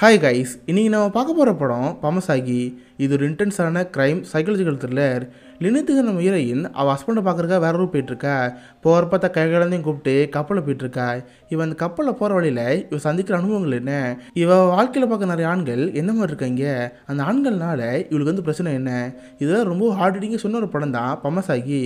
hi guys இன்றைக்கி நம்ம பார்க்க போகிற படம் பமசாகி இது ஒரு இன்டென்ஸான க்ரைம் சைக்காலஜிக்கல் த்ரில்லர் லினித்துக்கு நம்ம அவள் ஹஸ்பண்டை பார்க்குறக்கா வேற ஊர் போயிட்டுருக்கா போகிறப்ப த கை கலந்தையும் கூப்பிட்டு கப்பலில் போயிட்டுருக்கா இவன் அந்த கப்பலில் போகிற வழியில் இவ சந்திக்கிற அனுபவங்கள் என்ன இவ வாழ்க்கையில் பார்க்க நிறைய ஆண்கள் என்ன மாதிரி இருக்காங்க அந்த ஆண்கள்னால இவளுக்கு வந்து பிரச்சனை என்ன இதெல்லாம் ரொம்ப ஹார்ட் ரீடிங்காக சொன்ன ஒரு படம் தான் பமசாகி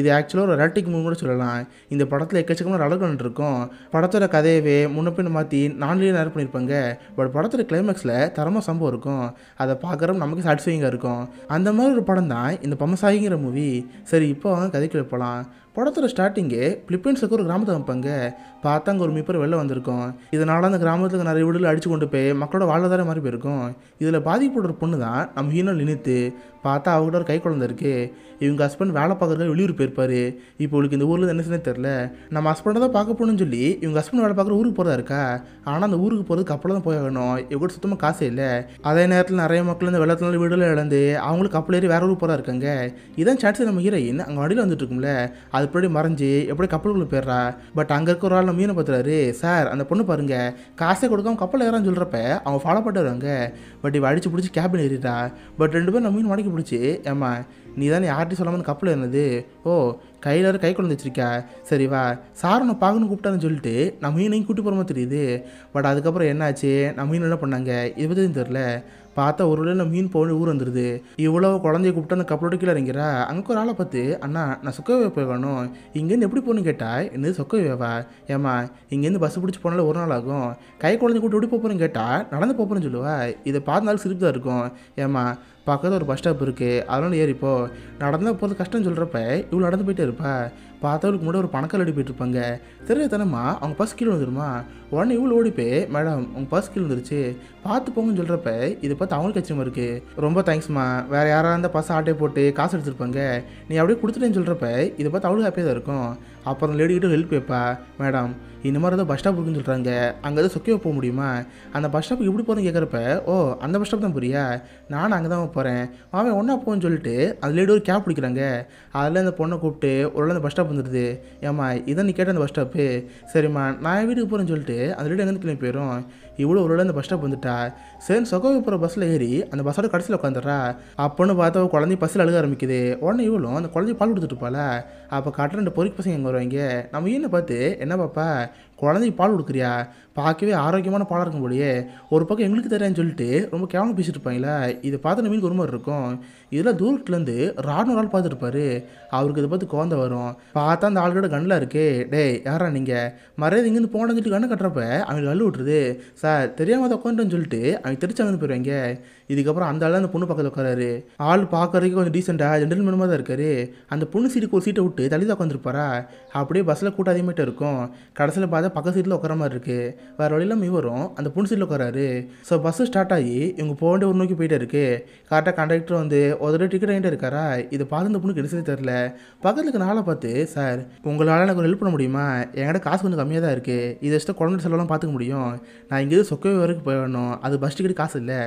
இது ஆக்சுவலாக ஒரு ரெட்டிக் மூவி கூட சொல்லலாம் இந்த படத்தில் எக்கச்சக்கமான அழகு இருக்கும் படத்தோட கதையவே முன்னப்பின் மாற்றி நான்லேயே நேரம் பண்ணியிருப்பாங்க பட் படத்தோட கிளைமேக்ஸில் தரமாக சம்பவம் இருக்கும் அதை பார்க்குறோம் நமக்கு சாட்டிஸ்ஃபைங்காக இருக்கும் அந்த மாதிரி ஒரு படம் தான் இந்த பமசாகி ஸ்பைங்கிற மூவி சரி இப்போ வாங்க கதைக்குள்ள போகலாம் படத்தோட ஸ்டார்டிங்கே பிலிப்பைன்ஸுக்கு ஒரு கிராமத்தை வைப்பாங்க பார்த்தா அங்கே ஒரு மீப்பர் வெளில வந்திருக்கும் இதனால் அந்த கிராமத்துக்கு நிறைய வீடுகள் அடிச்சு கொண்டு போய் மக்களோட வாழ்வாதாரம் மாதிரி போயிருக்கும் இதில் பாதிக்கப்படுற பொண்ணு தான் நம்ம ஹீனோ நினைத்து பார்த்தா அவகிட்ட ஒரு கை குழந்தை இருக்குது இவங்க ஹஸ்பண்ட் வேலை பார்க்குறதுக்கு வெளியூர் போயிருப்பார் இப்போ இவளுக்கு இந்த ஊரில் என்ன தெரில நம்ம ஹஸ்பண்டை தான் பார்க்க போகணும்னு சொல்லி இவங்க ஹஸ்பண்ட் வேலை பார்க்குற ஊருக்கு போகிறதா இருக்கா ஆனால் அந்த ஊருக்கு போகிறதுக்கு அப்பளம் தான் போய் ஆகணும் சுத்தமாக காசே இல்லை அதே நேரத்தில் நிறைய மக்கள் இந்த வெள்ளத்தினால வீடுகளை இழந்து அவங்களுக்கு அப்பளேறி வேற ஊர் போகிறா இருக்காங்க இதான் சான்ஸ் நம்ம ஹீரோயின் அங்கே வடியில் வந்துட்டு இருக்கும்ல அது எப்படி மறைஞ்சு எப்படி கப்பலுக்குள்ள போயிடுறா பட் அங்கே இருக்க ஒரு ஆள் மீனை பார்த்துறாரு சார் அந்த பொண்ணு பாருங்க காசை கொடுக்காம கப்பல் ஏறான்னு சொல்கிறப்ப அவங்க ஃபாலோ பண்ணிட்டு வருவாங்க பட் இவ அடிச்சு பிடிச்சி கேபின் ஏறிடா பட் ரெண்டு பேரும் நம்ம மீன் மடக்கி பிடிச்சி ஏமா நீ தானே யார்ட்டி சொல்லாமல் கப்பல் ஏறினது ஓ கையில் கை கொண்டு வச்சிருக்கா சரி வா சார் உன்னை பார்க்கணும் கூப்பிட்டான்னு சொல்லிட்டு நம்ம மீனையும் கூட்டி போகிற மாதிரி தெரியுது பட் அதுக்கப்புறம் என்னாச்சு நம்ம மீன் என்ன பண்ணாங்க இதை பற்றி தெரில பார்த்தா ஒரு வழியில் மீன் போய் ஊர் வந்துடுது இவ்வளோ குழந்தைய கூப்பிட்டு அந்த கப்பலோட கீழே இறங்கிறா அங்கே ஒரு ஆளை பார்த்து அண்ணா நான் சொக்கவே போய் வேணும் இங்கேருந்து எப்படி போகணும் கேட்டா என்னது சொக்கவேவா ஏமா இங்கேருந்து பஸ் பிடிச்சி போனாலும் ஒரு நாள் ஆகும் கை குழந்தை கூப்பிட்டு எப்படி போகிறேன்னு கேட்டால் நடந்து போகிறேன்னு சொல்லுவா இதை பார்த்தாலும் சிரிப்பு தான் இருக்கும் ஏமா பக்கத்தில் ஒரு பஸ் ஸ்டாப் இருக்குது அதனால் ஏறிப்போ நடந்தால் போகிறது கஷ்டம்னு சொல்கிறப்ப இவ்வளோ நடந்து போயிட்டே இருப்பா பார்த்தவளுக்கு முன்னாடி ஒரு பணக்கால் அடி போயிட்டு இருப்பாங்க தெரியாதனமா அவங்க பஸ் கீழே வந்துடுமா உடனே இவ்வளோ ஓடிப்பே மேடம் உங்கள் பஸ் கீழே வந்துருச்சு பார்த்து போங்கன்னு சொல்கிறப்ப இதை பார்த்து அவங்களுக்கு அச்சமாக இருக்குது ரொம்ப தேங்க்ஸ்மா வேறு யாராக இருந்தால் பஸ் ஆட்டே போட்டு காசு எடுத்துருப்பாங்க நீ அப்படியே கொடுத்துட்டேன்னு சொல்கிறப்ப இதை பார்த்து அவளுக்கு ஹாப்பியாக தான் இருக்கும் அப்புறம் லேடிக்கிட்ட ஹெல்ப் கேட்பா மேடம் இந்த மாதிரி ஏதோ பஸ் ஸ்டாப் இருக்குன்னு சொல்கிறாங்க அங்கே ஏதோ சொக்கியோ போக முடியுமா அந்த பஸ் ஸ்டாப்புக்கு எப்படி போகிறேன்னு கேட்குறப்ப ஓ அந்த பஸ் ஸ்டாப் தான் புரியா நானும் அங்கே தான் போகிறேன் அவன் ஒன்றா போகணும்னு சொல்லிட்டு அந்த லேடி ஒரு கேப் பிடிக்கிறாங்க அதில் அந்த பொண்ணை கூப்பிட்டு ஒரு அந்த பஸ் ஸ்டாப் வந்துடுது ஏம்மா இதான் நீ கேட்ட அந்த பஸ் ஸ்டாப்பு சரிம்மா நான் வீட்டுக்கு போகிறேன்னு சொல்லிட்டு அந்த லேடி எங்கேருந்து கிளம்பி போயிடும் இவ்வளோ ஒரு அந்த பஸ் ஸ்டாப் வந்துட்டா சரி சொக்கோ போகிற பஸ்ஸில் ஏறி அந்த பஸ்ஸோட கடைசியில் உட்காந்துடுறா அப்போன்னு பார்த்தா குழந்தை பஸ்ஸில் அழுக ஆரம்பிக்குது உடனே இவ்வளோ அந்த குழந்தை பால் கொடுத்துட்டு போல அப்போ கட்டுற ரெண்டு பொறிக்கு பசங்க எங்கே வருவாங்க நம்ம ஈனை பார்த்து என்ன பாப்பா குழந்தைக்கு பால் கொடுக்குறியா பார்க்கவே ஆரோக்கியமான பாலாக இருக்கும் போலயே ஒரு பக்கம் எங்களுக்கு தெரியாதுன்னு சொல்லிட்டு ரொம்ப கேவலம் பேசிட்டு இருப்பாங்களே இதை பார்த்து நம்மளுக்கு ஒரு மாதிரி இருக்கும் இதெல்லாம் தூரத்துலேருந்து ராணுவ ஆள் பார்த்துருப்பாரு அவருக்கு இதை பார்த்து குழந்தை வரும் பார்த்தா அந்த ஆள்களோட கண்ணில் இருக்கே டே யாரா நீங்கள் மறையாது இங்கேருந்து போனதுட்டு சொல்லிட்டு கண்ணை கட்டுறப்ப அவங்களுக்கு கல் விட்டுருது சார் தெரியாமல் அதை சொல்லிட்டு அவங்க தெரிச்சு அங்கே போயிடுவாங்க இதுக்கப்புறம் அந்த ஆள் அந்த பொண்ணு பக்கத்தில் உட்காராரு ஆள் பார்க்கறதுக்கு கொஞ்சம் டீசெண்டாக ஜென்டல்மேனமாக தான் இருக்காரு அந்த பொண்ணு சீட்டுக்கு ஒரு சீட்டை விட்டு தள்ளி தான் உட்காந்துருப்பாரா அப்படியே பஸ்ஸில் கூட்டம் அதிகமாகிட்டே இருக்கும் கடைசியில் பார்த்தா பக்க சீட்டில் உட்கார மாதிரி இருக்குது வேறு வழியிலும் இவரும் அந்த புண் சீட்டில் உட்காராரு ஸோ பஸ்ஸு ஸ்டார்ட் ஆகி இவங்க போக வேண்டிய ஒரு நோக்கி போயிட்டு இருக்குது கரெக்டாக கண்டக்டர் வந்து ஒரு தடவை டிக்கெட் வாங்கிட்டு இருக்காரா இதை பார்த்து இந்த புண்ணு எடுத்து தெரில பக்கத்துக்கு நாளை பார்த்து சார் உங்களால் எனக்கு ஹெல்ப் பண்ண முடியுமா என்கிட்ட காசு கொஞ்சம் கம்மியாக தான் இருக்குது இதை வச்சுட்டு குழந்தை செலவெல்லாம் பார்த்துக்க முடியும் நான் இங்கேருந்து சொக்கவே வரைக்கும் போயிடணும் அது பஸ் டிக்கெட் காசு இல்லை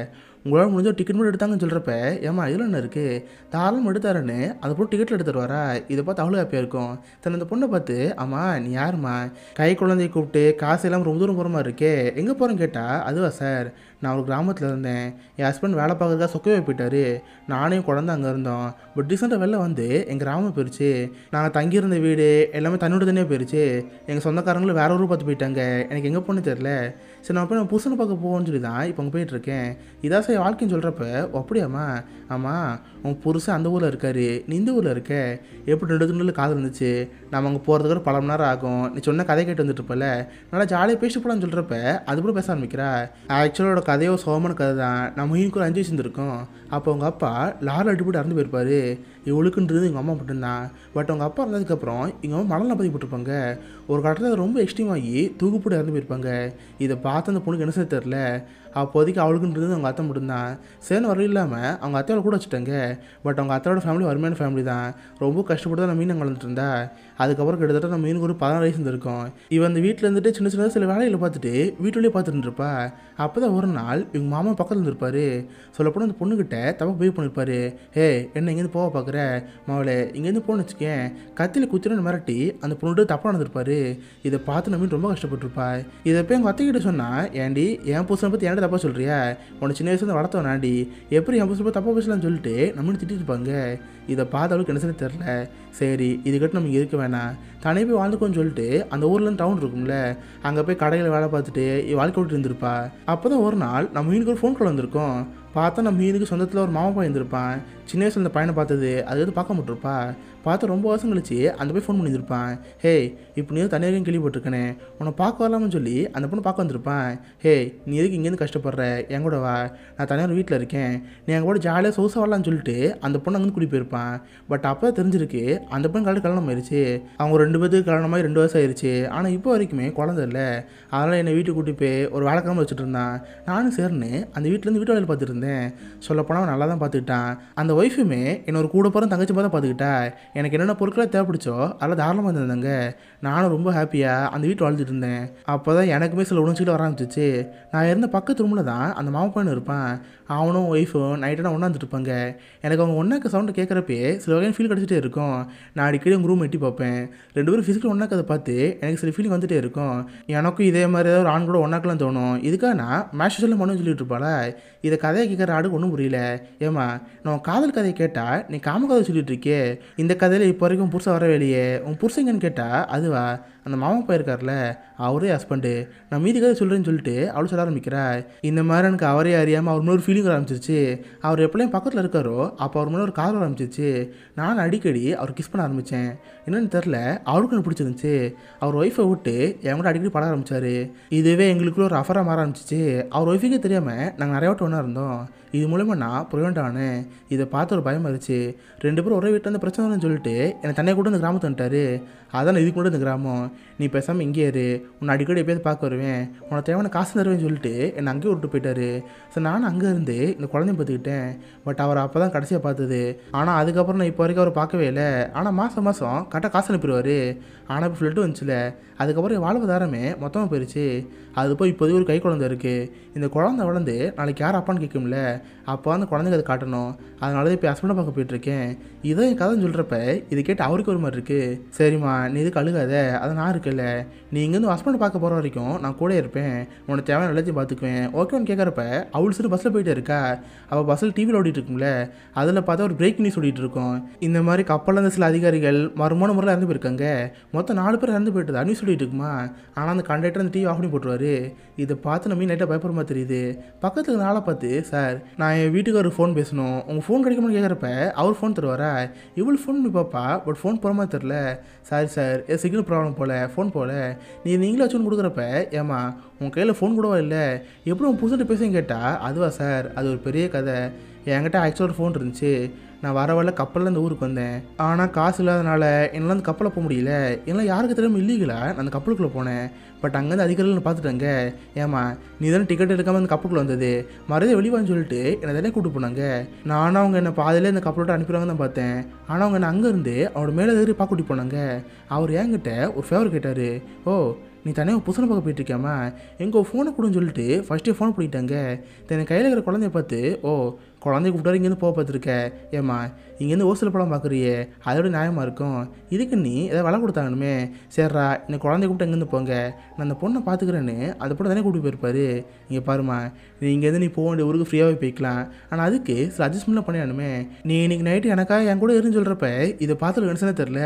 உங்களால் முடிஞ்ச டிக்கெட் மட்டும் எடுத்தாங்கன்னு சொல்கிறப்ப ஏமா இதில் என்ன இருக்குது தாராளம் எடுத்தாரன்னு அதை போட்டு டிக்கெட்டில் எடுத்துட்டு வரா இதை பார்த்து அவ்வளோ ஹாப்பியாக இருக்கும் தன் அந்த பொண்ணை பார்த்து ஆமாம் நீ யாருமா கை குழந்தைய கூப்பிட்டு காசு இல்லாமல் ரொம்ப தூரம் போகிற மாதிரி இருக்கே எங்கே போகிறேன்னு கேட்டால் அதுவா சார் நான் ஒரு கிராமத்தில் இருந்தேன் என் ஹஸ்பண்ட் வேலை பார்க்குறதுக்காக சொக்கவே போயிட்டாரு நானும் குழந்த அங்கே இருந்தோம் பட் ரீசெண்டாக வெளில வந்து எங்கள் கிராமம் போயிடுச்சு நாங்கள் தங்கியிருந்த வீடு எல்லாமே தண்ணியோட தண்ணியாக போயிடுச்சு எங்கள் சொந்தக்காரங்களும் வேற ஊர் பார்த்து போயிட்டாங்க எனக்கு எங்கே போகணும்னு தெரில சரி நான் போய் நான் புருஷனை பார்க்க போவோன்னு சொல்லி தான் இப்போ அங்கே போயிட்டுருக்கேன் இதான் சார் வாழ்க்கைன்னு சொல்கிறப்ப அப்படியாம்மா ஆமாம் உன் புருஷன் அந்த ஊரில் இருக்கார் நீ இந்த ஊரில் இருக்க எப்படி ரெண்டு துண்டில் காதல் இருந்துச்சு நம்ம அங்கே போகிறதுக்கு பல மணி நேரம் ஆகும் நீ சொன்ன கதை கேட்டு வந்துட்டு இருப்பல நல்லா ஜாலியாக பேசிட்டு போடான்னு சொல்கிறப்ப அது கூட பேச ஆரம்பிக்கிறா ஆக்சுவலோட கதையோ சோமான கதை தான் நம்ம இங்கே கூட அஞ்சு வயசு இருந்திருக்கோம் அப்போ உங்கள் அப்பா அடி அடிப்பட்டு இறந்து போயிருப்பார் இவளுக்குன்றது எங்கள் அம்மா மட்டும்தான் பட் உங்கள் அப்பா இருந்ததுக்கப்புறம் எங்கள் அம்மா மணலில் பதிவு போட்டிருப்பாங்க ஒரு கட்டத்தில் ரொம்ப எக்ஸ்ட்ரீம் ஆகி தூக்கு போட்டு இறந்து போயிருப்பாங்க இதை பார்த்து அந்த பொண்ணுக்கு என்ன தெரில அப்போதைக்கு அவளுக்குன்றது அவங்க அத்தை மட்டும்தான் சேர்ந்து வரல இல்லாமல் அவங்க அத்தையோட கூட வச்சுட்டாங்க பட் அவங்க அத்தையோட ஃபேமிலி வறுமையான ஃபேமிலி தான் ரொம்ப கஷ்டப்பட்டு தான் நான் மீன் வளர்ந்துட்டு இருந்தா அதுக்கப்புறம் கிட்டத்தட்ட நம்ம மீனுக்கு ஒரு பதினாறு வயசு இருந்திருக்கோம் இவன் அந்த வீட்டில் இருந்துட்டு சின்ன சின்ன சில வேலைகளை பார்த்துட்டு வீட்டுலேயே பார்த்துட்டு இருப்பா அப்போ தான் ஒரு நாள் இவங்க மாமா பக்கத்தில் இருந்திருப்பாரு சொல்லப்போனால் அந்த பொண்ணுக்கிட்ட தப்பு போய் பண்ணியிருப்பாரு ஹே என்ன இங்கேருந்து போக பார்க்குற மாவளே இங்கேருந்து போன வச்சுக்கேன் கத்தியில் குத்திரன்னு மிரட்டி அந்த பொண்ணுட்டு தப்பாக நடந்திருப்பாரு இதை பார்த்து நம்ம ரொம்ப கஷ்டப்பட்டுருப்பா இதை போய் எங்கள் அத்தைக்கிட்ட சொன்னால் ஏண்டி என் பூசனை பற்றி ஏன்டா தப்பாக சொல்கிறியா உன்னை சின்ன வயசுலேருந்து வளர்த்தவன் நாடி எப்படி என் பசங்க தப்பாக பேசலாம்னு சொல்லிட்டு நம்மளும் திட்டிருப்பாங்க இதை பார்த்த அளவுக்கு என்ன தெரில சரி இதுக்கிட்ட நமக்கு இருக்க வேணாம் தானே போய் வாழ்ந்துக்கோன்னு சொல்லிட்டு அந்த ஊரில் டவுன் இருக்கும்ல அங்கே போய் கடையில் வேலை பார்த்துட்டு வாழ்க்கை விட்டு இருந்திருப்பா அப்போ தான் ஒரு நாள் நம்ம மீனுக்கு ஒரு ஃபோன் கால் வந்திருக்கோம் பார்த்தா நம்ம மீனுக்கு சொந்தத்தில் ஒரு மாமா பையன் இருந்திருப்பான் சின்ன வயசுல இந்த பையனை பார்த்தது அது எதுவும் பார்க்க மாட்டிருப்பா பார்த்து ரொம்ப வருஷம் கழிச்சு அந்த போய் ஃபோன் பண்ணியிருப்பான் ஹே இப்போ நீ தனியாக கேள்விப்பட்டிருக்கனே உன்னை பார்க்க வரலாம்னு சொல்லி அந்த பொண்ணு பார்க்க வந்திருப்பேன் ஹே நீ எதுக்கு இங்கேருந்து கஷ்டப்படுற என் கூட வா நான் தனியார் வீட்டில் இருக்கேன் நீ என் கூட ஜாலியாக சோசா வரலான்னு சொல்லிட்டு அந்த பொண்ணு அங்கேருந்து கூட்டி போயிருப்பான் பட் அப்போ தெரிஞ்சிருக்கு அந்த பொண்ணு கலந்து கல்யாணம் ஆயிடுச்சு அவங்க ரெண்டு பேத்துக்கு கல்யாணம் ரெண்டு வருஷம் ஆயிடுச்சு ஆனால் இப்போ வரைக்குமே குழந்தை இல்லை அதனால் என்னை வீட்டுக்கு கூட்டி போய் ஒரு வேலைக்காமல் வச்சுட்டு இருந்தான் நானும் சேர்ந்து அந்த வீட்டிலேருந்து வீட்டு வேலை பார்த்துட்டு இருந்தேன் சொல்லப்போனால் நல்லா தான் பார்த்துக்கிட்டான் அந்த ஒய்ஃபுமே என்னோட கூட போகிற தங்கச்சி பார்த்து பார்த்துக்கிட்டா எனக்கு என்னென்ன பொருட்களை தேவைப்படுச்சோ அதில் தாராளமாக இருந்திருந்தாங்க நானும் ரொம்ப ஹாப்பியாக அந்த வீட்டில் வாழ்ந்துட்டு இருந்தேன் அப்போ தான் எனக்குமே சில உணர்ச்சிகள் வர ஆரம்பிச்சிச்சு நான் இருந்த பக்கத்து ரூமில் தான் அந்த மாமா பையன் அவனும் ஒய்ஃபும் நைட்டெல்லாம் ஒன்றாந்துட்டுருப்பாங்க எனக்கு அவங்க ஒன்றாக்க சவுண்டை கேட்குறப்பே சில வகையான ஃபீல் கிடச்சிட்டே இருக்கும் நான் அடிக்கடி உங்கள் ரூம் எட்டி பார்ப்பேன் ரெண்டு பேரும் ஃபிசிக்கல் ஒன்றாக்கதை பார்த்து எனக்கு சில ஃபீலிங் வந்துகிட்டே இருக்கும் எனக்கும் இதே மாதிரி ஏதாவது ஒரு ஆண் கூட ஒன்றாக்கலாம் தோணும் இதுக்காக நான் மேஷ் சொல்ல மனு சொல்லிட்டு இருப்பாளா இதை கதையை கேட்குற ஆடு ஒன்றும் புரியல ஏமா நான் காதல் கதையை கேட்டால் நீ காம கதை சொல்லிட்டு இருக்கே இந்த கதையில் இப்போ வரைக்கும் புருஷன் வரவே இல்லையே உன் புருஷங்கன்னு கேட்டால் அதுவா அந்த மாமா போயிருக்காருல அவரே ஹஸ்பண்டு நான் மீதி கதை சொல்கிறேன்னு சொல்லிட்டு அவளும் சொல்ல ஆரம்பிக்கிறா இந்த மாதிரி எனக்கு அவரே அறியாமல் அவர் முன்னே ஒரு ஃபீலிங் ஆரம்பிச்சிருச்சு அவர் எப்படியும் பக்கத்தில் இருக்காரோ அப்போ அவர் முன்னே ஒரு காதல் ஆரம்பிச்சிருச்சு நான் அடிக்கடி அவர் கிஸ் பண்ண ஆரம்பித்தேன் என்னன்னு தெரில அவருக்கும் பிடிச்சிருந்துச்சு அவர் ஒய்ஃபை விட்டு என் கூட அடிக்கடி பழக ஆரம்பித்தார் இதுவே எங்களுக்குள்ள ஒரு அஃபராக மாற ஆரம்பிச்சிச்சு அவர் ஒய்ஃபுக்கே தெரியாமல் நாங்கள் நிறைய வாட்டி ஒன்றா இருந்தோம் இது மூலமாக நான் புரியண்டானே இதை பார்த்து ஒரு பயம் இருந்துச்சு ரெண்டு பேரும் ஒரே வீட்டில் அந்த பிரச்சனை சொல்லிட்டு என்னை தன்னை கூட இந்த கிராமத்தை வந்துட்டார் அதான் இதுக்கு கூட இந்த கிராமம் நீ பேசாமல் இங்கே இரு உன்னை அடிக்கடி எப்போயாவது பார்க்க வருவேன் உனக்கு தேவையான காசு தருவேன்னு சொல்லிட்டு என்னை அங்கேயே விட்டு போயிட்டாரு ஸோ நானும் அங்கே இருந்து இந்த குழந்தைய பார்த்துக்கிட்டேன் பட் அவர் அப்போ தான் கடைசியாக பார்த்தது ஆனால் அதுக்கப்புறம் நான் இப்போ வரைக்கும் அவர் பார்க்கவே இல்லை ஆனால் மாதம் மாதம் கரெக்டாக காசு அனுப்பிடுவார் ஆனால் இப்போ ஃப்ளட்டு வந்துச்சுல அதுக்கப்புறம் வாழ்வாதாரமே மொத்தமாக போயிடுச்சு அது போய் இப்போதைக்கு ஒரு கை குழந்தை இருக்குது இந்த குழந்தை வளர்ந்து நாளைக்கு யார் அப்பான்னு கேட்கும்ல அப்போ அந்த குழந்தைங்க அதை காட்டணும் அதனால இப்போ ஹஸ்பண்டை பார்க்க போயிட்டுருக்கேன் இதை என் கதைன்னு சொல்கிறப்ப இது கேட்டு அவருக்கு ஒரு மாதிரி இருக்குது சரிம்மா நீ இது கழுகாத அதை நான் இருக்குல்ல நீ இங்கேருந்து ஹஸ்பண்டை பார்க்க போகிற வரைக்கும் நான் கூட இருப்பேன் உனக்கு தேவையான எல்லாத்தையும் பார்த்துக்குவேன் ஓகேன்னு கேட்குறப்ப அவள் சிறு பஸ்ஸில் போயிட்டே இருக்கா அவள் பஸ்ஸில் டிவியில் ஓடிட்டு இருக்கும்ல அதில் பார்த்தா ஒரு பிரேக் நியூஸ் ஓடிட்டு இருக்கோம் இந்த மாதிரி கப்பலில் இருந்த சில அதிகாரிகள் மறுமான முறையில் இறந்து போயிருக்காங்க மொத்தம் நாலு பேர் இறந்து போயிட்டு நியூஸ் சொல்லிட்டு இருக்குமா ஆனால் அந்த கண்டக்டர் அந்த டிவி ஆஃப் பண்ணி சொல்கிறாரு இதை பார்த்து நம்ம நைட்டாக பயப்படுமா தெரியுது பக்கத்தில் நாளை பார்த்து சார் நான் என் வீட்டுக்கு ஒரு ஃபோன் பேசணும் உங்கள் ஃபோன் கிடைக்குமான்னு கேட்குறப்ப அவர் ஃபோன் தருவாரா இவ்வளோ ஃபோன் பண்ணி பார்ப்பா பட் ஃபோன் போகிற மாதிரி தெரில சாரி சார் ஏ சிக்னல் ப்ராப்ளம் போகல ஃபோன் போகல நீ நீங்களே வச்சு கொடுக்குறப்ப ஏமா உன் கையில் ஃபோன் கூடவா இல்லை எப்படி உன் புதுசு பேசுன்னு கேட்டால் அதுவா சார் அது ஒரு பெரிய கதை என்கிட்ட ஆக்சுவலாக ஒரு ஃபோன் இருந்துச்சு நான் வர வரல கப்பலில் இந்த ஊருக்கு வந்தேன் ஆனால் காசு இல்லாதனால என்னால் அந்த கப்பலை போக முடியல என்னால் யாருக்கு தெரியாமல் இல்லீகலாக நான் அந்த கப்பலுக்குள்ளே போனேன் பட் அங்கேருந்து அதிகாரிகள் பார்த்துட்டாங்க ஏமா நீ தானே டிக்கெட் எடுக்காமல் அந்த கப்பலுக்குள்ளே வந்தது மறுபடியும் வெளிவான்னு சொல்லிட்டு என்னை தானே கூப்பிட்டு போனாங்க நானும் அவங்க என்னை பாதையிலே இந்த கப்பலோட்டு அனுப்பிடுவாங்கன்னு தான் பார்த்தேன் ஆனால் அவங்க என்னை அங்கேருந்து அவனோட ஏறி பார்க்க போனாங்க அவர் என்கிட்ட ஒரு ஃபேவர் கேட்டார் ஓ நீ தனியாக புசனை பார்க்க போயிட்டுருக்கியாமா எங்கள் ஃபோனை கொடுன்னு சொல்லிட்டு ஃபஸ்ட்டே ஃபோன் பண்ணிட்டாங்க தன் கையில் இருக்கிற குழந்தைய பார்த்து ஓ குழந்தைய கூப்பிட்டு இங்கேருந்து போக பார்த்துருக்க ஏம்மா இங்கேருந்து ஓசில படம் பார்க்குறியே அதோட நியாயமாக இருக்கும் இதுக்கு நீ ஏதாவது வலை கொடுத்தாங்கணுமே சரிடா இந்த குழந்தைய கூப்பிட்டு இங்கேருந்து போங்க நான் அந்த பொண்ணை பார்த்துக்கிறேன்னு அதை போட்டு தானே கூப்பிட்டு போயிருப்பாரு இங்கே பாருமா நீ இங்கேருந்து நீ போக வேண்டிய ஊருக்கு ஃப்ரீயாகவே போய்க்கலாம் ஆனால் அதுக்கு சில அட்ஜஸ்ட்மெண்ட்லாம் பண்ணியானுமே நீ இன்னைக்கு நைட்டு எனக்காக என் கூட இருந்து சொல்கிறப்ப இதை பார்த்துட்டு நினைச்சனே தெரில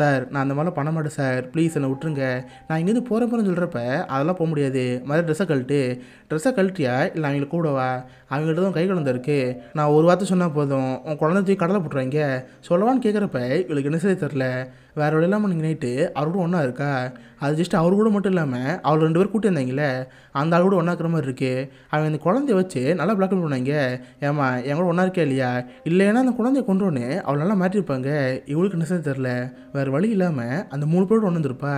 சார் நான் அந்த மாதிரிலாம் பண்ண மாட்டேன் சார் ப்ளீஸ் என்னை விட்டுருங்க நான் இங்கேருந்து போகிற போகிறேன்னு சொல்கிறப்ப அதெல்லாம் போக முடியாது மாதிரி ட்ரெஸ்ஸை கழட்டு ட்ரெஸ்ஸை கழட்டியா இல்லை அவங்களுக்கு கூடவா அவங்கள்ட்ட தான் கை கலந்துருக்கு நான் ஒரு வார்த்தை சொன்னால் போதும் உன் குழந்தை தூக்கி கடலை போட்டுருவாங்க சொல்லவான்னு கேட்குறப்ப இவளுக்கு என்ன செய்ய தெரில வேறு வழி இல்லாமல் நீங்கள் நைட்டு அவர் கூட ஒன்றா இருக்கா அது ஜஸ்ட் அவர் கூட மட்டும் இல்லாமல் அவள் ரெண்டு பேர் கூட்டியிருந்தாங்களே அந்த ஆள் கூட ஒன்றா இருக்கிற மாதிரி இருக்குது அவன் அந்த குழந்தைய வச்சு நல்லா பிளாக்மெயில் பண்ணாங்க ஏமா என் கூட ஒன்றா இருக்கா இல்லையா இல்லைன்னா அந்த குழந்தைய கொண்டு ஒன்று அவள் நல்லா மாற்றிருப்பாங்க இவளுக்கு நிசம் தெரில வேறு வழி இல்லாமல் அந்த மூணு பேரோட ஒன்று வந்திருப்பா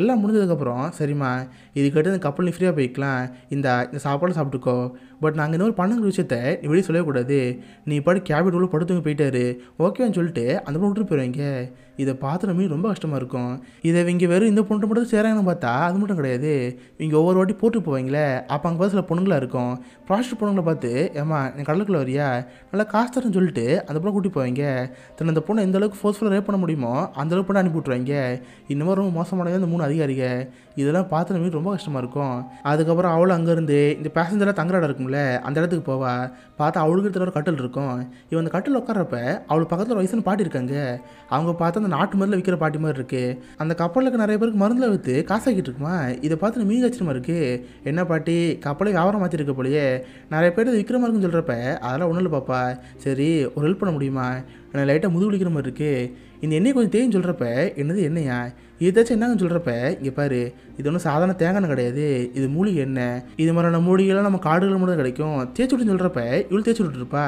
எல்லாம் முடிஞ்சதுக்கப்புறம் சரிம்மா இதுக்கிட்ட இந்த கப்பல் நீ ஃப்ரீயாக போய்க்கலாம் இந்த இந்த சாப்பாடு சாப்பிட்டுக்கோ பட் நாங்கள் இன்னொரு பண்ணுங்கிற விஷயத்த நீ வெளியே சொல்லக்கூடாது நீ பாட்டு கேபிட் உள்ள படுத்துங்க போயிட்டாரு ஓகேன்னு சொல்லிட்டு அந்த பொண்ணு விட்டுட்டு போயிடுவீங்க இதை பாத்திரமே ரொம்ப கஷ்டமாக இருக்கும் இதை இங்கே வெறும் இந்த பொண்ணு மட்டும் சேராங்கன்னு பார்த்தா அது மட்டும் கிடையாது இங்கே ஒவ்வொரு வாட்டி போட்டு போவீங்களே அப்போ அங்கே பார்த்து சில பொண்ணுங்களா இருக்கும் ப்ராஸ்ட் பொண்ணுங்களை பார்த்து ஏமா என் கடலுக்குள்ள வரியா நல்லா காசு தரேன்னு சொல்லிட்டு அந்த பொண்ணை கூட்டி போவீங்க தன் அந்த பொண்ணை எந்த அளவுக்கு ஃபோர்ஸ்ஃபுல்லாக ரேப் பண்ண முடியுமோ அந்தளவுக்கு பண்ண அனுப்பி விட்ருவாங்க இன்னமும் ரொம்ப மோசமானது அந்த மூணு அதிகாரிக இதெல்லாம் பாத்திரமே ரொம்ப கஷ்டமாக இருக்கும் அதுக்கப்புறம் அவளும் அங்கேருந்து இந்த பேசஞ்சராக தங்குற இடம் இருக்கும்ல அந்த இடத்துக்கு போவா பார்த்தா அவளுக்கு இடத்துல ஒரு கட்டில் இருக்கும் இவன் அந்த கட்டில் உட்காரப்ப அவளுக்கு பக்கத்தில் வயசுன்னு பாட்டி இருக்காங்க அவங்க பார்த்தா அந்த நாட்டு மருந்தில் விற்கிற பாட்டி மாதிரி இருக்கு அந்த கப்பலுக்கு நிறைய பேருக்கு மருந்தில் விற்று காசாக்கிட்டு இருக்குமா இதை பார்த்து மீன் ஆச்சரியமாக இருக்குது என்ன பாட்டி கப்பலை வியாபாரம் மாற்றிருக்க போலயே நிறைய பேர் விற்கிற மாதிரி இருக்குன்னு சொல்கிறப்ப அதெல்லாம் ஒன்றும் இல்லை பாப்பா சரி ஒரு ஹெல்ப் பண்ண முடியுமா என்ன லைட்டாக முதுகுளிக்கிற மாதிரி இருக்குது இந்த எண்ணெய் கொஞ்சம் தேயும் சொல்கிறப்ப என்னது என்னையா இதாச்சும் என்னங்கன்னு சொல்கிறப்ப இங்கே பாரு இது ஒன்றும் சாதாரண தேங்காய் கிடையாது இது மூலிகை என்ன இது மாதிரியான மூலிகைலாம் நம்ம காடுகள் மட்டும் கிடைக்கும் தேய்ச்சி விட்டுன்னு சொல்கிறப்ப இவ்வளோ தேய்ச்சி விட்டுருப்பா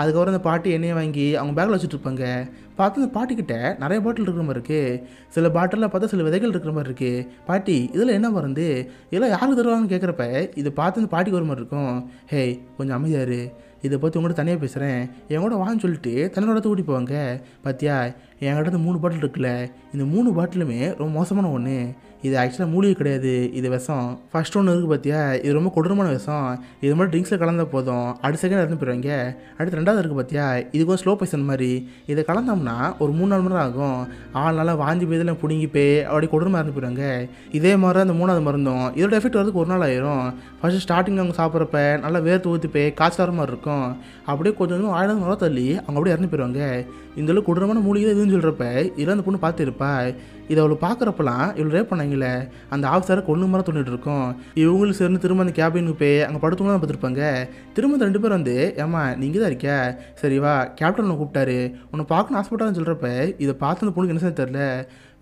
அதுக்கப்புறம் அந்த பாட்டி எண்ணெயை வாங்கி அவங்க பேக்கில் வச்சுட்ருப்பாங்க பார்த்து அந்த பாட்டிக்கிட்ட நிறைய பாட்டில் இருக்கிற மாதிரி இருக்குது சில பாட்டிலில் பார்த்தா சில விதைகள் இருக்கிற மாதிரி இருக்குது பாட்டி இதில் என்ன மருந்து இதெல்லாம் யாருக்கு தருவாங்கன்னு கேட்குறப்ப இதை பார்த்து அந்த பாட்டிக்கு ஒரு மாதிரி இருக்கும் ஹேய் கொஞ்சம் அமைதியாரு இதை பற்றி உங்கள்கிட்ட தனியாக பேசுகிறேன் என் கூட வாங்கன்னு சொல்லிட்டு தன்னோட ஊட்டி போவாங்க பார்த்தியா என்கிட்ட மூணு பாட்டில் இருக்குல்ல இந்த மூணு பாட்டிலுமே ரொம்ப மோசமான ஒன்று இது ஆக்சுவலாக மூலிகை கிடையாது இது விஷம் ஃபஸ்ட் ஒன்று இருக்குது பார்த்தியா இது ரொம்ப கொடூரமான விஷம் இது மாதிரி ட்ரிங்க்ஸில் கலந்த போதும் அடுத்த செகண்ட் இறந்து போயிடுவாங்க அடுத்து ரெண்டாவது இருக்குது பார்த்தியா இது கொஞ்சம் ஸ்லோ பைசன் மாதிரி இதை கலந்தோம்னா ஒரு மூணு நாலு மணி நேரம் ஆகும் ஆள் நாளாக வாஞ்சி போய் இதெல்லாம் பிடுங்கி போய் அப்படி கொடூரமாக இறந்து போயிடுவாங்க இதே மாதிரி தான் அந்த மூணாவது மருந்தும் இதோட எஃபெக்ட் வரதுக்கு ஒரு நாள் ஆயிரும் ஃபஸ்ட்டு ஸ்டார்டிங் அவங்க சாப்பிட்றப்ப நல்லா வேர்த்து ஊற்றி போய் காய்ச்சல் மாதிரி இருக்கும் அப்படியே கொஞ்சம் கொஞ்சம் ஆயிரம் மரம் தள்ளி அவங்க அப்படியே இறந்து போயிடுவாங்க இந்த அளவுக்கு கொடூரமான மூலிகை இதுன்னு சொல்கிறப்ப இதெல்லாம் அந்த பொண்ணு பார்த்துருப்பா இதை அவள் பார்க்குறப்பெல்லாம் இவ்வளோ ரேப் பண்ணாங்க அவங்கள அந்த ஆஃபீஸரை கொள்ளு மாதிரி தோண்டிட்டு இருக்கோம் இவங்களும் சேர்ந்து திரும்ப அந்த கேபினுக்கு போய் அங்கே படுத்தவங்களும் பார்த்துருப்பாங்க திரும்ப ரெண்டு பேர் வந்து ஏமா நீங்கள் தான் இருக்கியா வா கேப்டன் உன்னை கூப்பிட்டாரு உன்னை பார்க்கணும் ஆசைப்பட்டான்னு சொல்கிறப்ப இதை பார்த்து அந்த பொண்ணுக்கு என்ன தெரில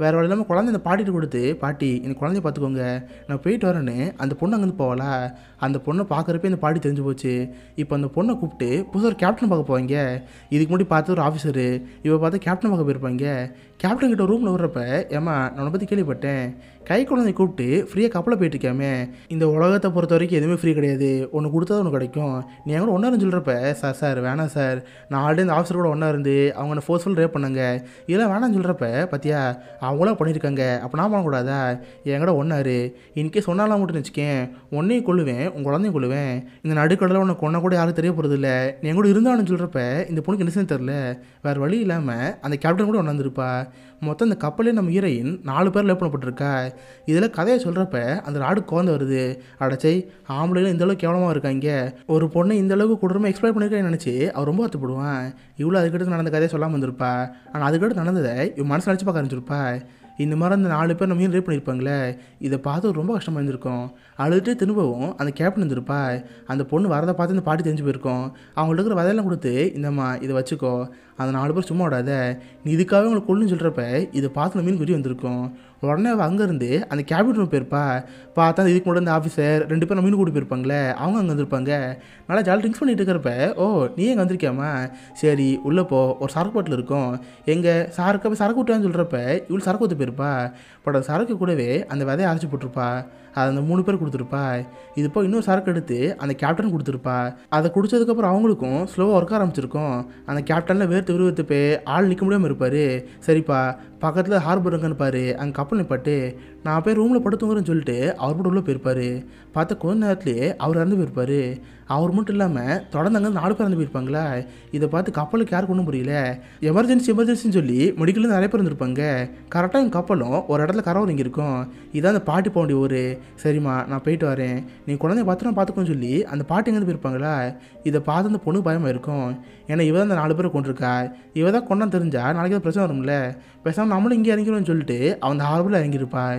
வேறு வழி இல்லாமல் குழந்தை இந்த பாட்டிட்டு கொடுத்து பாட்டி எனக்கு குழந்தைய பார்த்துக்கோங்க நான் போயிட்டு வரேன்னு அந்த பொண்ணு அங்கேருந்து போகலா அந்த பொண்ணை பார்க்குறப்ப இந்த பாட்டி தெரிஞ்சு போச்சு இப்போ அந்த பொண்ணை கூப்பிட்டு புதுசாக ஒரு கேப்டன் பார்க்க போவாங்க இதுக்கு முன்னாடி பார்த்து ஒரு ஆஃபீஸரு இவ பார்த்தா கேப்டன் பார்க்க போயிருப்பாங்க கேப்டன் கிட்ட ரூமில் வர்றப்ப ஏமா நான் பற்றி கேள்விப்பட்டேன் கை குழந்தை கூப்பிட்டு ஃப்ரீயாக கப்பலை போயிட்டுருக்காமே இந்த உலகத்தை பொறுத்த வரைக்கும் எதுவுமே ஃப்ரீ கிடையாது ஒன்று கொடுத்தா ஒன்று கிடைக்கும் நீ கூட ஒன்றா இருந்து சொல்கிறப்ப சார் சார் வேணாம் சார் நான் ஆல்ரெடி இந்த ஆஃபீஸர் கூட ஒன்றா இருந்து என்ன ஃபோர்ஸ்ஃபுல் ரேப் பண்ணுங்க இதெல்லாம் வேணாம்னு சொல்கிறப்ப பார்த்தியா அவங்களாம் பண்ணியிருக்காங்க அப்போ நான் பண்ணக்கூடாதா என் கூட ஒன்றாரு இன்கேஸ் ஒன்றாலாம் மட்டும் நினச்சிக்கேன் ஒன்றையும் கொள்ளுவேன் உன் குழந்தையும் கொள்ளுவேன் இந்த நடுக்கடலில் உன்னை ஒன்றை கூட யாரும் தெரிய போகிறது இல்லை நீ கூட இருந்தாலும் சொல்கிறப்ப இந்த பொண்ணுக்கு என்ன தெரில வேறு வழி இல்லாமல் அந்த கேப்டன் கூட ஒன்றாந்துருப்பா மொத்தம் அந்த கப்பலே நம்ம ஹீரோயின் நாலு பேர் லேப் பண்ணப்பட்டிருக்கா இதில் கதையை சொல்கிறப்ப அந்த ராடு குழந்தை வருது அடைச்சை ஆம்பளைகளும் இந்தளவுக்கு கேவலமாக இருக்காங்க ஒரு பொண்ணை இந்தளவுக்கு கொடுமை எக்ஸ்பிளைன் பண்ணியிருக்கேன்னு நினச்சி அவர் ரொம்ப அத்துப்படுவான் இவ்வளோ அதுக்கிட்ட நடந்த கதையை சொல்லாமல் வந்திருப்பா ஆனால் அதுக்கிட்ட நடந்ததை இவன் மனசு நினச்சி பார்க்க ஆரம்பிச்சிருப்பா இந்த மாதிரி அந்த நாலு பேர் நம்ம ரேப் பண்ணியிருப்பாங்களே இதை பார்த்து ரொம்ப கஷ்டமாக இருந்திருக்கும் அழுதுட்டு திரும்பவும் அந்த கேப்டன் இருந்திருப்பா அந்த பொண்ணு வரதை பார்த்து இந்த பாட்டி தெரிஞ்சு போயிருக்கோம் அவங்களுக்கு இருக்கிற வதையெல்லாம் கொடுத்து இந்தம்மா இதை வச்சுக்கோ அந்த நாலு பேர் சும்மா விடாத நீ இதுக்காகவே உங்களுக்கு கொள்ளுன்னு சொல்கிறப்ப இதை பார்த்து நம்ம மீன் குறி வந்திருக்கோம் உடனே அங்கேருந்து அந்த கேபின் ரூம் போயிருப்பா பார்த்தா இதுக்கு மட்டும் இந்த ஆஃபீஸர் ரெண்டு பேரும் மீன் கூட்டு போயிருப்பாங்களே அவங்க அங்கே வந்திருப்பாங்க நல்லா ஜாலி ட்ரிங்க்ஸ் பண்ணிட்டு இருக்கிறப்ப ஓ நீ எங்கே வந்திருக்கியாமா சரி உள்ளே போ ஒரு சரக்கு பாட்டில் இருக்கும் எங்கள் சாருக்கு சரக்கு விட்டான்னு சொல்கிறப்ப இவ்வளோ சரக்கு ஊற்றி போயிருப்பா பட் அந்த சரக்கு கூடவே அந்த விதையை அரைச்சி போட்டிருப்பா அதை அந்த மூணு பேர் கொடுத்துருப்பா இது போ இன்னும் சரக்கு எடுத்து அந்த கேப்டன் கொடுத்துருப்பா அதை குடித்ததுக்கப்புறம் அவங்களுக்கும் ஸ்லோவாக ஒர்க் ஆரம்பிச்சிருக்கோம் அந்த கேப்டனில் வேர்த்து விறுவிறுத்து போய் ஆள் நிற்க முடியாமல் இருப்பார் சரிப்பா பக்கத்தில் ஹார்பர் பாரு அங்கே கப்பல் நிப்பாட்டு நான் போய் ரூமில் படுத்துங்கிறேன்னு சொல்லிட்டு அவர் கூட உள்ளே போயிருப்பார் பார்த்தா கொஞ்ச நேரத்துலேயே அவர் இறந்து போயிருப்பார் அவர் மட்டும் இல்லாமல் தொடர்ந்து அங்கே நாலு பேர் இறந்து போயிருப்பாங்களா இதை பார்த்து கப்பலுக்கு யாருக்கு ஒன்றும் புரியல எமர்ஜென்சி எமர்ஜென்சின்னு சொல்லி மெடிக்கலில் நிறைய பேர் இருந்திருப்பாங்க கரெக்டாக எங்கள் கப்பலும் ஒரு இடத்துல கரை இங்கே இருக்கும் இதான் அந்த பாட்டி போக வேண்டிய ஊர் சரிம்மா நான் போயிட்டு வரேன் நீ குழந்தைய பத்திரம் பார்த்துக்கோன்னு சொல்லி அந்த பாட்டி எங்கேருந்து போயிருப்பாங்களா இதை பார்த்து அந்த பொண்ணு பயமாக இருக்கும் ஏன்னா இவ தான் அந்த நாலு பேரை கொண்டிருக்கா இவ தான் கொண்டாந்து தெரிஞ்சால் நாளைக்கு பிரச்சனை வரும்ல பேசாமல் நம்மளும் இங்கே இறங்கிடுவோம்னு சொல்லிட்டு அவன் அந்த பேர் இறங்கியிருப்பாள்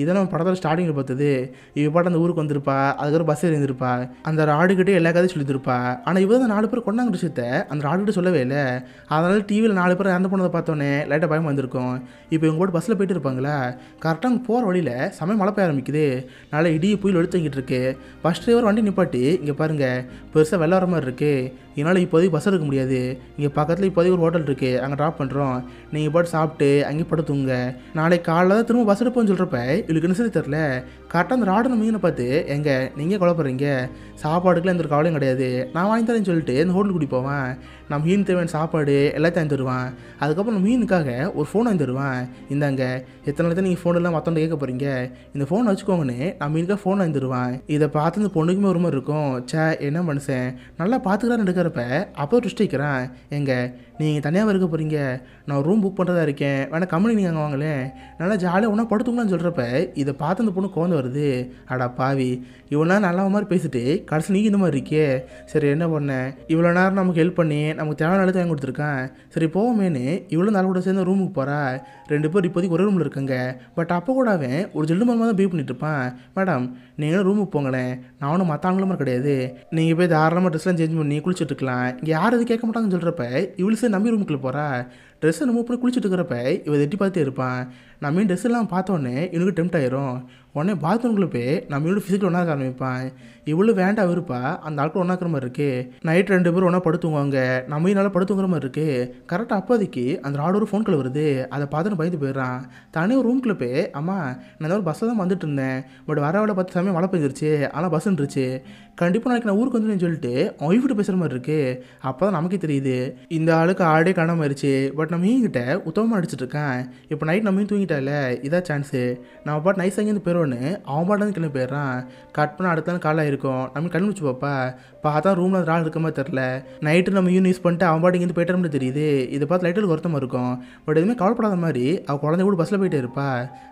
இதெல்லாம் படத்தில் ஸ்டார்டிங்கில் பார்த்தது இவ பாட்டு அந்த ஊருக்கு வந்திருப்பா அதுக்கப்புறம் பஸ் எழுந்திருப்பா அந்த ராடுகிட்டே எல்லா கதையும் சொல்லியிருப்பா ஆனால் இவ்வளோ தான் நாலு பேர் கொண்டாங்க விஷயத்த அந்த ராடுகிட்ட சொல்லவே இல்லை அதனால் டிவியில் நாலு பேர் இறந்து போனதை பார்த்தோன்னே லைட்டாக பயம் வந்திருக்கும் இப்போ இவங்க போட்டு பஸ்ஸில் போயிட்டு இருப்பாங்களா கரெக்டாக அங்கே போகிற வழியில் சமயம் மழை பெய்ய ஆரம்பிக்குது நல்ல இடியை புயல் எடுத்துக்கிட்டு இருக்கு பஸ் டிரைவர் வண்டி நிப்பாட்டி இங்கே பாருங்கள் பெருசாக வெள்ள வர மாதிரி இருக்குது என்னால் இப்போதைக்கு பஸ் எடுக்க முடியாது இங்கே பக்கத்தில் இப்போதைக்கு ஒரு ஹோட்டல் இருக்குது அங்கே ட்ராப் பண்ணுறோம் நீங்கள் பாட்டு சாப்பிட்டு அங்கேயே படுத்துங்க நாளைக்கு காலையில் தான் திரும்ப பஸ் எடுப்போம்னு சொல்கிறப்ப இவளுக்கு நிச்சயம் தெரில கரெக்டாக அந்த ராடன மீனை பார்த்து எங்கே நீங்கள் கொலைப்படுறீங்க சாப்பாடுக்குலாம் எந்த ஒரு கவலையும் கிடையாது நான் வாங்கி தரேன்னு சொல்லிட்டு இந்த ஹோட்டலுக்கு கூட்டி போவேன் நான் மீன் தேவையான சாப்பாடு எல்லாத்தையும் தருவேன் அதுக்கப்புறம் நான் மீனுக்காக ஒரு ஃபோன் வாங்கி தருவேன் இந்தாங்க எத்தனை நேரத்தை நீங்கள் ஃபோனெல்லாம் மற்றவங்க கேட்க போகிறீங்க இந்த ஃபோனை வச்சுக்கோங்கன்னு நான் மீனுக்காக ஃபோன் வாங்கி தருவேன் இதை பார்த்து இந்த பொண்ணுக்குமே ஒரு மாதிரி இருக்கும் சே என்ன மனுஷன் நல்லா பார்த்துக்கிறான்னு எடுக்கிறப்ப அப்போ ட்விஸ்ட் வைக்கிறேன் எங்க நீங்கள் தனியாக இருக்க போகிறீங்க நான் ரூம் புக் பண்ணுறதா இருக்கேன் வேணால் கம்பெனி நீங்கள் அங்கே வாங்களேன் நல்லா ஜாலியாக ஒன்றா படுத்துங்களான்னு சொல்கிறப்ப இதை பார்த்து அந்த பொண்ணு கோந்து வருது அடா பாவி இவ்வளோ நேரம் நல்லா மாதிரி பேசிட்டு கடைசி நீங்கள் இந்த மாதிரி இருக்கே சரி என்ன பண்ணேன் இவ்வளோ நேரம் நமக்கு ஹெல்ப் பண்ணி நமக்கு தேவையான அளவு வாங்கி கொடுத்துருக்கேன் சரி போவோமேனு இவ்வளோ நாள் கூட சேர்ந்து ரூமுக்கு போகிறா ரெண்டு பேர் இப்போதைக்கு ஒரே ரூமில் இருக்குங்க பட் அப்போ கூட அவன் ஒரு ஜெல்லு மரமாக தான் பே பண்ணிட்டு இருப்பான் மேடம் நீங்களும் ரூமுக்கு போங்களேன் நானும் மற்றவங்களும் மாதிரி கிடையாது நீங்கள் போய் தாராளமாக ட்ரெஸ்லாம் சேஞ்ச் பண்ணி குளிச்சுட்டு இருக்கலாம் இங்கே யார் எது கேட்க மாட்டாங்கன்னு சொல்கிறப்ப இவ்வளோ சேர்ந்து நம்பி ரூமுக்குள்ளே போகிறா ட்ரெஸ்ஸை நம்ம பண்ணி குளிச்சுட்டு இருக்கிறப்ப இவ எட்டி பார்த்தே இருப்பான் நான் மீன் ட்ரெஸ்ஸெல்லாம் பார்த்தோன்னே இவனுக்கு டெம்ட் ஆயிரும் உடனே பாத்ரூம்குள்ளே போய் நம்ம இவனோட ஃபிசிக்கல் ஒன்றாக்க ஆரம்பிப்பான் இவ்வளோ வேண்டாம் விருப்பா அந்த ஆட்கள் ஒன்றாக்கிற மாதிரி இருக்குது நைட் ரெண்டு பேரும் ஒன்றா படுத்துவாங்க நம்ம மீனால் படுத்துங்கிற மாதிரி இருக்குது கரெக்டாக அப்போதைக்கு அந்த ராடோட ஃபோன் கால் வருது அதை பார்த்து பயந்து போயிடுறான் தானே ஒரு ரூம்குள்ளே போய் அம்மா நான் ஒரு பஸ்ஸில் தான் வந்துட்டு இருந்தேன் பட் வர வேலை பார்த்து சமயம் மழை பெஞ்சிருச்சு ஆனால் பஸ் இருந்துச்சு கண்டிப்பாக நாளைக்கு நான் ஊருக்கு வந்து சொல்லிட்டு அவன் வீட்டு பேசுகிற மாதிரி இருக்குது அப்போ தான் நமக்கே தெரியுது இந்த ஆளுக்கு ஆடே காணாமல் ஆயிடுச்சு பட் நம்ம ஈங்கிட்ட உத்தமமாக அடிச்சிட்டு இருக்கேன் இப்போ நைட் நம்ம தூங்கிட்டு தூங்கிட்டால இதான் சான்ஸு நம்ம பாட்டு நைஸ் அங்கேருந்து போயிடுவோன்னு அவன் பாட்டு கிளம்பி போயிடுறான் கட் பண்ணால் அடுத்த நாள் காலாக இருக்கும் நம்ம கிளம்பிச்சு பாப்பா பார்த்தா ரூமில் அந்த ஆள் இருக்கமா தெரில நைட்டு நம்ம யூன் யூஸ் பண்ணிட்டு அவன் பாட்டு இங்கேருந்து போயிட்டோம்னு தெரியுது இதை பார்த்து லைட்டில் ஒருத்தமாக இருக்கும் பட் எதுவுமே கவலைப்படாத மாதிரி அவள் குழந்தை கூட பஸ்ஸில் போயிட்டே இருப்பா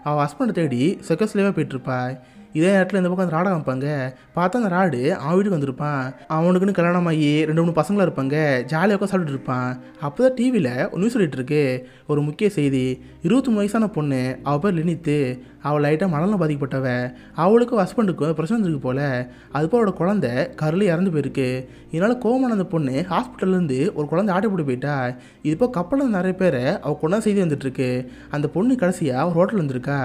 அவள் ஹஸ்பண்டை தேடி செகஸ்லேயே போயிட்டுருப்பா இதே நேரத்தில் இந்த பக்கம் அந்த ராடை காமிப்பாங்க பார்த்தா அந்த ராடு அவன் வீட்டுக்கு வந்திருப்பான் அவனுக்குன்னு கல்யாணம் ஆகி ரெண்டு மூணு பசங்களாக இருப்பாங்க ஜாலியாக உட்காந்து சாப்பிட்டு இருப்பான் அப்போ தான் டிவியில் நியூஸ் சொல்லிட்டு இருக்கு ஒரு முக்கிய செய்தி இருபத்தி மூணு வயசான பொண்ணு அவள் பேர் லெனித்து அவள் லைட்டாக மணலில் பாதிக்கப்பட்டவ அவளுக்கும் ஹஸ்பண்டுக்கும் பிரச்சனை இருக்கு போல் அதுபோல் அவளோட குழந்த கருளி இறந்து போயிருக்கு இதனால் கோமன் அந்த பொண்ணு ஹாஸ்பிட்டல்லேருந்து ஒரு குழந்தை ஆட்டை போட்டு போயிட்டா இப்போ கப்பலில் நிறைய பேரை அவள் கொண்டாந்து செய்து வந்துட்டுருக்கு அந்த பொண்ணு கடைசியாக ஒரு ஹோட்டல் வந்திருக்கா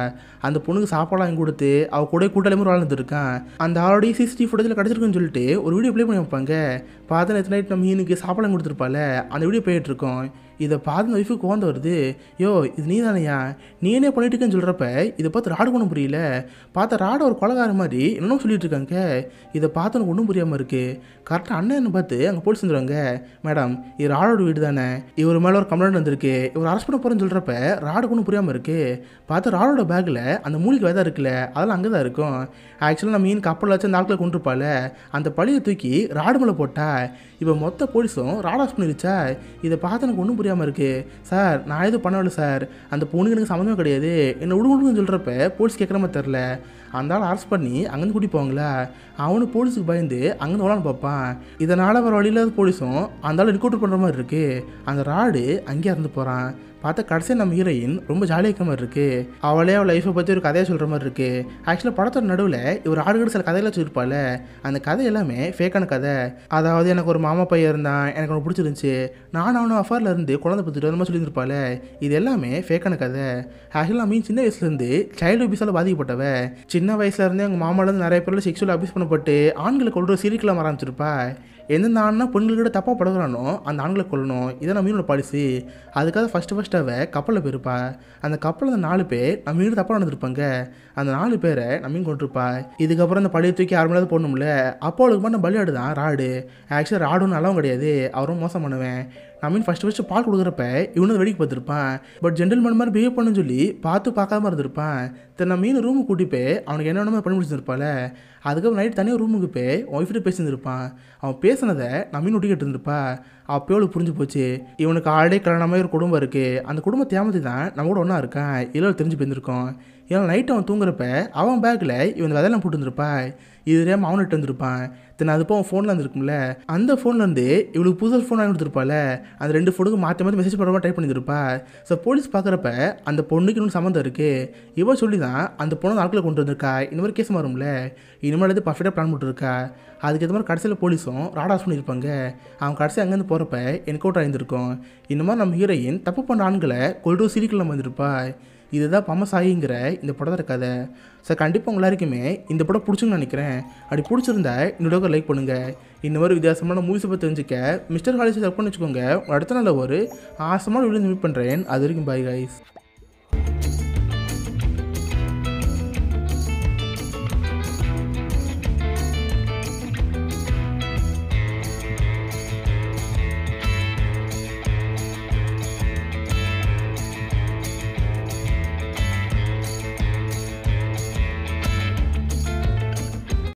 அந்த பொண்ணுக்கு சாப்பாடு வாங்கி கொடுத்து அவள் கூட கூட்டாளி மாதிரி வாழ்ந்துருக்கான் அந்த ஆளுடைய சிசிடிவி ஃபுட்டேஜில் கிடச்சிருக்குன்னு சொல்லிட்டு ஒரு வீடியோ ப்ளே பண்ணி வைப்பாங்க பார்த்தா எத்தனை நைட் நம்ம மீனுக்கு சாப்பாடு கொடுத்துருப்பால அந்த வீடியோ போயிட்டுருக்கோம் இதை பார்த்து ஒய்ஃபு கோந்த வருது யோ இது நீ தானையா நீனே பண்ணிட்டு இருக்கேன்னு சொல்கிறப்ப இதை பார்த்து ராடு ஒன்றும் புரியல பார்த்தா ராடு ஒரு கொலகார மாதிரி இன்னும் சொல்லிட்டு இருக்காங்க இதை பார்த்து எனக்கு ஒன்றும் புரியாமல் இருக்குது கரெக்டாக அண்ணன் பார்த்து அங்கே போலீஸ் வந்துடுவாங்க மேடம் இது ராடோட வீடு தானே இவர் மேலே ஒரு கம்ப்ளைண்ட் வந்திருக்கு இவர் அரெஸ்ட் பண்ண போகிறேன்னு சொல்கிறப்ப ராடுக்கு ஒன்றும் புரியாமல் இருக்குது பார்த்தா ராடோட பேக்கில் அந்த மூலிகை வேதா இருக்குல்ல அதெல்லாம் அங்கே தான் இருக்கும் ஆக்சுவலாக நான் மீன் கப்பலில் வச்சு அந்த ஆட்களை கொண்டுருப்பால அந்த பழியை தூக்கி ராடு மேலே போட்டா இப்போ மொத்த போலீஸும் ராடாஸ் பண்ணிருச்சா இதை பார்த்து எனக்கு ஒன்றும் புரியாமல் இருக்குது சார் நான் எதுவும் பண்ணவில்லை சார் அந்த பொண்ணுக்கு எனக்கு சம்மந்தமே கிடையாது என்னை விடுங்கன்னு சொல்கிறப்ப போலீஸ் கேட்குற மாதிரி தெரில அந்த ஆள் அரெஸ்ட் பண்ணி அங்கேருந்து கூட்டி போவாங்களே அவனு போலீஸுக்கு பயந்து அங்கேருந்து ஓடான்னு பார்ப்பான் இதனால் வர வழியில் போலீஸும் அந்த ஆள் ரிக்ரூட் பண்ணுற மாதிரி இருக்கு அந்த ராடு அங்கேயே இறந்து போகிறான் பார்த்தா கடைசியாக நம்ம ஹீரோயின் ரொம்ப ஜாலியாக இருக்க மாதிரி இருக்குது அவளே அவள் லைஃப்பை பற்றி ஒரு கதையை சொல்கிற மாதிரி இருக்குது ஆக்சுவலாக படத்தோட நடுவில் இவர் ஆடுகிற சில கதையில வச்சுருப்பாள் அந்த கதை எல்லாமே ஃபேக்கான கதை அதாவது எனக்கு ஒரு மாமா பையன் இருந்தான் எனக்கு அவனை பிடிச்சிருந்துச்சு நான் அவனை அஃபாரில் இருந்து குழந்தை பார்த்துட்டு அந்த மாதிரி சொல்லியிருப்பாள் இது எல்லாமே ஃபேக்கான கதை ஆக்சுவலாக மீன் சின்ன வயசுலேருந்து சைல்டு அபியூஸால் பாதிக்கப்பட்டவ சின்ன சின்ன வயசுலேருந்தே எங்கள் மாமாலேருந்து நிறைய பேரில் செக்ஷுவல் அபியூஸ் பண்ணப்பட்டு ஆண்களை கொள்கிற சீரிக்கலாம் ஆரம்பிச்சிருப்பா எந்தெந்த ஆண்னா பெண்கள்கிட்ட தப்பாக படகுறானோ அந்த ஆண்களை கொள்ளணும் இதை நம்ம மீனோட பாலிசி அதுக்காக ஃபஸ்ட்டு ஃபஸ்ட்டு அவள் கப்பலில் போயிருப்பா அந்த கப்பலில் அந்த நாலு பேர் நம்ம மீனோட தப்பாக நடந்திருப்பாங்க அந்த நாலு பேரை நம்ம மீன் கொண்டிருப்பா இதுக்கப்புறம் அந்த பழைய தூக்கி ஆரம்பியாவது போடணும்ல அப்போ அவளுக்கு மட்டும் பலியாடு தான் ராடு ஆக்சுவலாக ராடுன்னு அளவும் கிடையாது அவரும் மோசம் பண்ணுவேன் ஐ மீன் ஃபஸ்ட்டு ஃபஸ்ட்டு பால் கொடுக்குறப்ப இவனு வெடிக்கு பார்த்துருப்பான் பட் மேன் மாதிரி பிஹேவ் பண்ணு சொல்லி பார்த்து பார்க்காம இருந்திருப்பேன் தென் நான் மீன் ரூமுக்கு கூட்டிப்பே போய் அவனுக்கு என்னென்ன பண்ணி முடிச்சிருப்பால அதுக்கப்புறம் நைட் தனியாக ரூமுக்கு போய் ஒய்ஃப்கிட்ட பேசியிருந்திருப்பான் அவன் பேசினதை நான் மீன் ஒட்டிக்கிட்டு இருந்திருப்பா அப்போ அவளுக்கு புரிஞ்சு போச்சு இவனுக்கு ஆல்ரெடி கல்யாணமாக ஒரு குடும்பம் இருக்குது அந்த குடும்ப தேமத்தை தான் நம்ம கூட ஒன்றா இருக்கான் இல்லை தெரிஞ்சு போயிருந்திருக்கோம் ஏன்னா நைட்டு அவன் தூங்குறப்ப அவன் பேக்கில் இவன் விதையெல்லாம் போட்டுருந்துருப்பா இது தெரியாமல் அவன்கிட்ட வந்திருப்பான் தென் அது போக ஃபோனில் இருந்திருக்கும்ல அந்த ஃபோன்லேருந்து இவளுக்கு புதுசாக ஃபோன் வாங்கி கொடுத்துருப்பால அந்த ரெண்டு ஃபோனுக்கு மாற்றி மாற்றி மெசேஜ் பண்ணுற டைப் பண்ணியிருப்பா ஸோ போலீஸ் பார்க்குறப்ப அந்த பொண்ணுக்கு இன்னும் சம்மந்தம் இருக்குது இவன் சொல்லி தான் அந்த பொண்ணை நாட்களில் கொண்டு வந்திருக்கா இந்த மாதிரி கேஸ் மாறும்ல இனிமேல் இது பர்ஃபெக்டாக பிளான் போட்டுருக்கா அதுக்கேற்ற மாதிரி கடைசியில் போலீஸும் ராடாஸ் பண்ணியிருப்பாங்க அவன் கடைசி அங்கேருந்து போகிறப்ப என்கவுண்டர் ஆயிருந்திருக்கும் இந்த மாதிரி நம்ம ஹீரோயின் தப்பு பண்ண ஆண்களை கொல்டோ சிரிக்கில் நம்ம வந்திருப்பா இதுதான் பமசாயிங்கிற இந்த படத்தோட கதை சார் கண்டிப்பாக உங்கள் எல்லாருக்குமே இந்த படம் பிடிச்சுன்னு நினைக்கிறேன் அப்படி பிடிச்சிருந்தா இன்னொரு லைக் பண்ணுங்கள் இந்த மாதிரி வித்தியாசமான மூவிஸை பற்றி தெரிஞ்சுக்க மிஸ்டர் காலேஜ் சப் வச்சுக்கோங்க அடுத்த நாளில் ஒரு ஆசமான வீடியோ மீட் பண்ணுறேன் அது வரைக்கும் பாய் கைஸ்